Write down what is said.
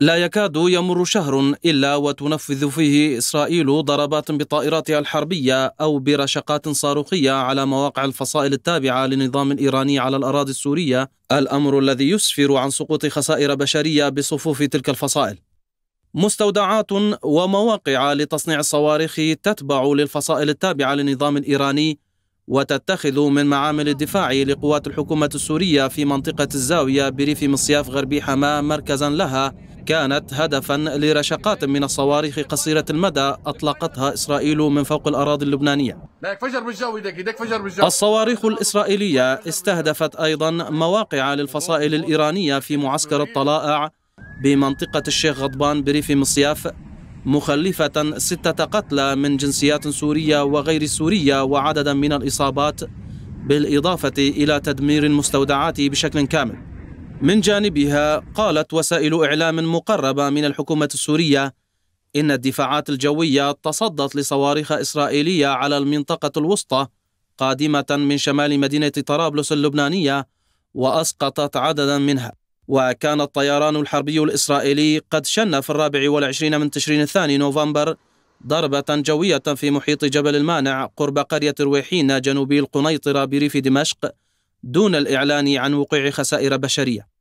لا يكاد يمر شهر إلا وتنفذ فيه إسرائيل ضربات بطائراتها الحربية أو برشقات صاروخية على مواقع الفصائل التابعة للنظام الإيراني على الأراضي السورية الأمر الذي يسفر عن سقوط خسائر بشرية بصفوف تلك الفصائل مستودعات ومواقع لتصنيع الصواريخ تتبع للفصائل التابعة للنظام الإيراني وتتخذ من معامل الدفاع لقوات الحكومة السورية في منطقة الزاوية بريف مصياف غربي حماه مركزا لها كانت هدفا لرشقات من الصواريخ قصيرة المدى أطلقتها إسرائيل من فوق الأراضي اللبنانية الصواريخ الإسرائيلية استهدفت أيضا مواقع للفصائل الإيرانية في معسكر الطلائع بمنطقة الشيخ غضبان بريف مصياف مخلفة ستة قتلى من جنسيات سورية وغير سورية وعددا من الإصابات بالإضافة إلى تدمير المستودعات بشكل كامل من جانبها قالت وسائل إعلام مقربة من الحكومة السورية إن الدفاعات الجوية تصدت لصواريخ إسرائيلية على المنطقة الوسطى قادمة من شمال مدينة طرابلس اللبنانية وأسقطت عددا منها وكان الطيران الحربي الإسرائيلي قد شن في الرابع والعشرين من تشرين الثاني نوفمبر ضربة جوية في محيط جبل المانع قرب قرية رويحين جنوبي القنيطرة بريف دمشق دون الإعلان عن وقوع خسائر بشرية